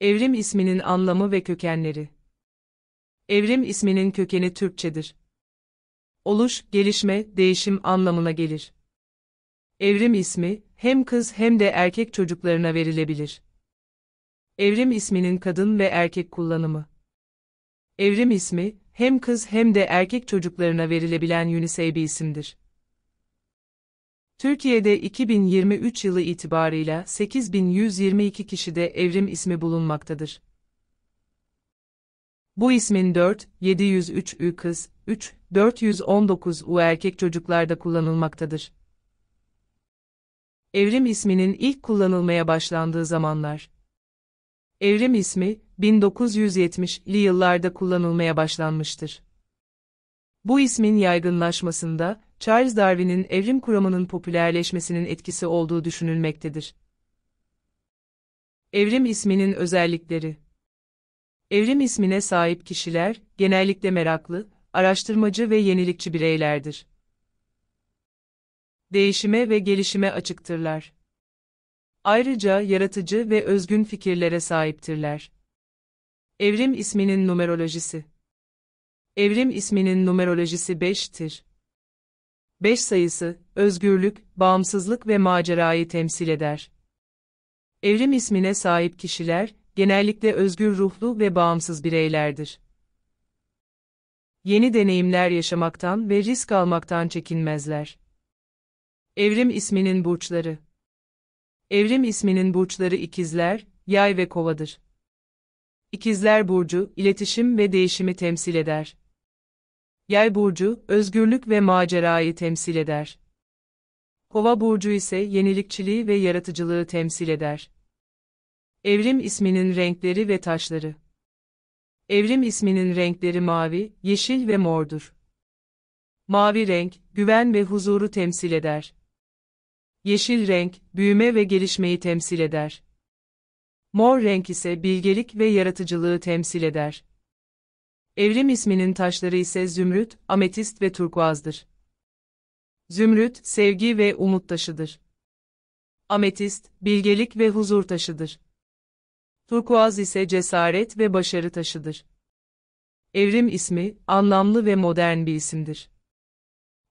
Evrim isminin anlamı ve kökenleri. Evrim isminin kökeni Türkçedir. Oluş, gelişme, değişim anlamına gelir. Evrim ismi hem kız hem de erkek çocuklarına verilebilir. Evrim isminin kadın ve erkek kullanımı. Evrim ismi hem kız hem de erkek çocuklarına verilebilen unisex bir isimdir. Türkiye'de 2023 yılı itibarıyla 8122 kişide evrim ismi bulunmaktadır. Bu ismin 4, 703 ü kız, 3, 419 u erkek çocuklarda kullanılmaktadır. Evrim isminin ilk kullanılmaya başlandığı zamanlar. Evrim ismi, 1970'li yıllarda kullanılmaya başlanmıştır. Bu ismin yaygınlaşmasında, Charles Darwin'in evrim kuramının popülerleşmesinin etkisi olduğu düşünülmektedir. Evrim isminin özellikleri Evrim ismine sahip kişiler, genellikle meraklı, araştırmacı ve yenilikçi bireylerdir. Değişime ve gelişime açıktırlar. Ayrıca yaratıcı ve özgün fikirlere sahiptirler. Evrim isminin numerolojisi Evrim isminin numerolojisi 5'tir. 5 sayısı, özgürlük, bağımsızlık ve macerayı temsil eder. Evrim ismine sahip kişiler, genellikle özgür ruhlu ve bağımsız bireylerdir. Yeni deneyimler yaşamaktan ve risk almaktan çekinmezler. Evrim isminin burçları Evrim isminin burçları ikizler, yay ve kovadır. İkizler burcu, iletişim ve değişimi temsil eder. Yay burcu, özgürlük ve macerayı temsil eder. Kova burcu ise yenilikçiliği ve yaratıcılığı temsil eder. Evrim isminin renkleri ve taşları. Evrim isminin renkleri mavi, yeşil ve mordur. Mavi renk, güven ve huzuru temsil eder. Yeşil renk, büyüme ve gelişmeyi temsil eder. Mor renk ise bilgelik ve yaratıcılığı temsil eder. Evrim isminin taşları ise zümrüt, ametist ve turkuazdır. Zümrüt, sevgi ve umut taşıdır. Ametist, bilgelik ve huzur taşıdır. Turkuaz ise cesaret ve başarı taşıdır. Evrim ismi, anlamlı ve modern bir isimdir.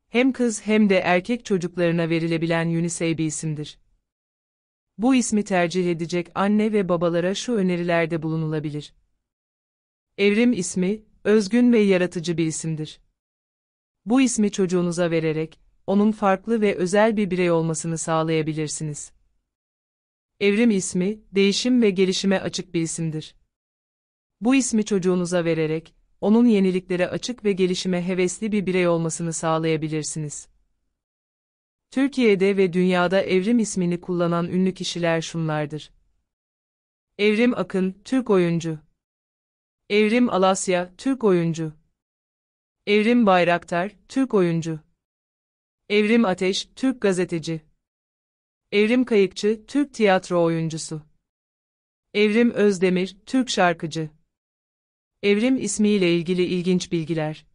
Hem kız hem de erkek çocuklarına verilebilen unisey bir isimdir. Bu ismi tercih edecek anne ve babalara şu önerilerde bulunulabilir. Evrim ismi, özgün ve yaratıcı bir isimdir. Bu ismi çocuğunuza vererek, onun farklı ve özel bir birey olmasını sağlayabilirsiniz. Evrim ismi, değişim ve gelişime açık bir isimdir. Bu ismi çocuğunuza vererek, onun yeniliklere açık ve gelişime hevesli bir birey olmasını sağlayabilirsiniz. Türkiye'de ve dünyada Evrim ismini kullanan ünlü kişiler şunlardır. Evrim Akın, Türk oyuncu. Evrim Alasya, Türk oyuncu. Evrim Bayraktar, Türk oyuncu. Evrim Ateş, Türk gazeteci. Evrim Kayıkçı, Türk tiyatro oyuncusu. Evrim Özdemir, Türk şarkıcı. Evrim ismiyle ilgili ilginç bilgiler.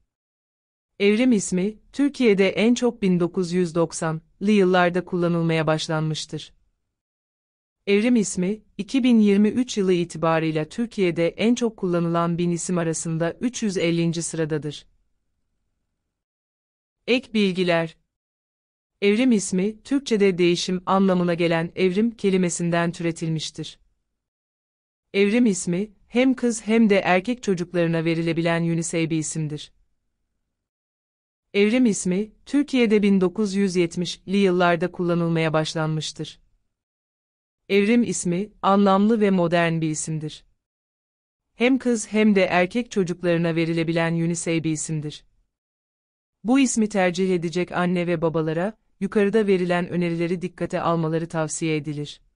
Evrim ismi, Türkiye'de en çok 1990'lı yıllarda kullanılmaya başlanmıştır. Evrim ismi, 2023 yılı itibarıyla Türkiye'de en çok kullanılan bin isim arasında 350. sıradadır. Ek bilgiler Evrim ismi, Türkçe'de değişim anlamına gelen evrim kelimesinden türetilmiştir. Evrim ismi, hem kız hem de erkek çocuklarına verilebilen unisex bir isimdir. Evrim ismi, Türkiye'de 1970'li yıllarda kullanılmaya başlanmıştır evrim ismi, anlamlı ve modern bir isimdir. Hem kız hem de erkek çocuklarına verilebilen unisey bir isimdir. Bu ismi tercih edecek anne ve babalara, yukarıda verilen önerileri dikkate almaları tavsiye edilir.